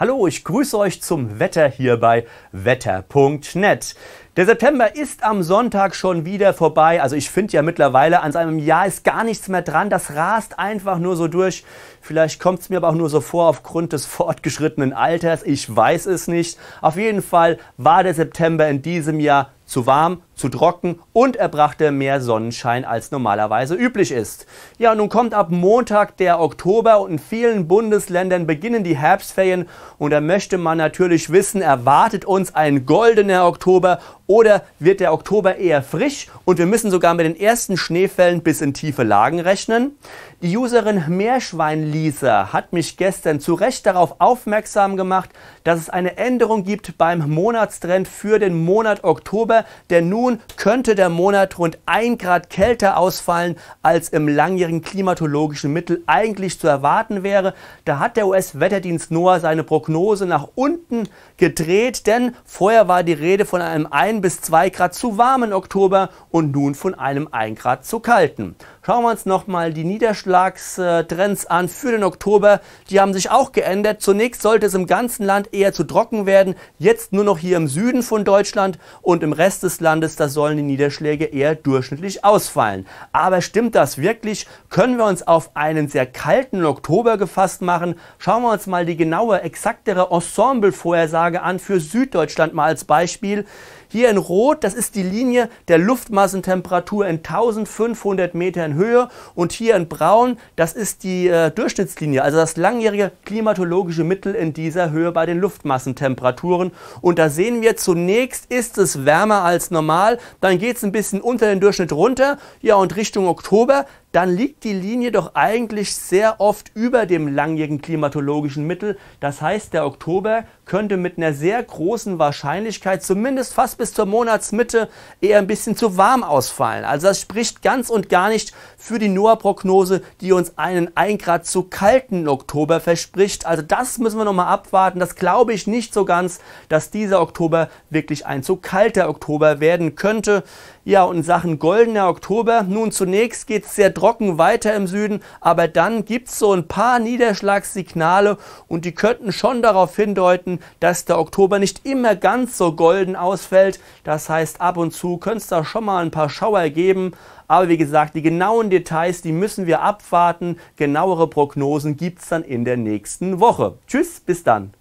Hallo, ich grüße euch zum Wetter hier bei wetter.net. Der September ist am Sonntag schon wieder vorbei. Also ich finde ja mittlerweile, an seinem Jahr ist gar nichts mehr dran. Das rast einfach nur so durch. Vielleicht kommt es mir aber auch nur so vor aufgrund des fortgeschrittenen Alters. Ich weiß es nicht. Auf jeden Fall war der September in diesem Jahr zu warm, zu trocken und er brachte mehr Sonnenschein als normalerweise üblich ist. Ja, nun kommt ab Montag der Oktober und in vielen Bundesländern beginnen die Herbstferien und da möchte man natürlich wissen, erwartet uns ein goldener Oktober oder wird der Oktober eher frisch und wir müssen sogar mit den ersten Schneefällen bis in tiefe Lagen rechnen? Die Userin Meerschweinlieser hat mich gestern zu Recht darauf aufmerksam gemacht, dass es eine Änderung gibt beim Monatstrend für den Monat Oktober denn nun könnte der Monat rund 1 Grad kälter ausfallen, als im langjährigen klimatologischen Mittel eigentlich zu erwarten wäre. Da hat der US-Wetterdienst NOAA seine Prognose nach unten gedreht, denn vorher war die Rede von einem 1 bis 2 Grad zu warmen Oktober und nun von einem 1 Grad zu kalten. Schauen wir uns nochmal die Niederschlagstrends an für den Oktober. Die haben sich auch geändert. Zunächst sollte es im ganzen Land eher zu trocken werden, jetzt nur noch hier im Süden von Deutschland und im Rest Rest des Landes, da sollen die Niederschläge eher durchschnittlich ausfallen. Aber stimmt das wirklich? Können wir uns auf einen sehr kalten Oktober gefasst machen? Schauen wir uns mal die genaue, exaktere Ensemble-Vorhersage an für Süddeutschland mal als Beispiel. Hier in Rot, das ist die Linie der Luftmassentemperatur in 1500 Metern Höhe. Und hier in Braun, das ist die äh, Durchschnittslinie, also das langjährige klimatologische Mittel in dieser Höhe bei den Luftmassentemperaturen. Und da sehen wir, zunächst ist es wärmer als normal, dann geht es ein bisschen unter den Durchschnitt runter. Ja, und Richtung Oktober, dann liegt die Linie doch eigentlich sehr oft über dem langjährigen klimatologischen Mittel. Das heißt, der Oktober könnte mit einer sehr großen Wahrscheinlichkeit, zumindest fast bis zur Monatsmitte, eher ein bisschen zu warm ausfallen. Also das spricht ganz und gar nicht für die NOAA-Prognose, die uns einen 1 Grad zu kalten Oktober verspricht. Also das müssen wir nochmal abwarten. Das glaube ich nicht so ganz, dass dieser Oktober wirklich ein zu kalter Oktober werden könnte. Ja, und in Sachen goldener Oktober, nun zunächst geht es sehr trocken weiter im Süden, aber dann gibt es so ein paar Niederschlagssignale und die könnten schon darauf hindeuten, dass der Oktober nicht immer ganz so golden ausfällt. Das heißt, ab und zu könnte es da schon mal ein paar Schauer geben. Aber wie gesagt, die genauen Details, die müssen wir abwarten. Genauere Prognosen gibt es dann in der nächsten Woche. Tschüss, bis dann.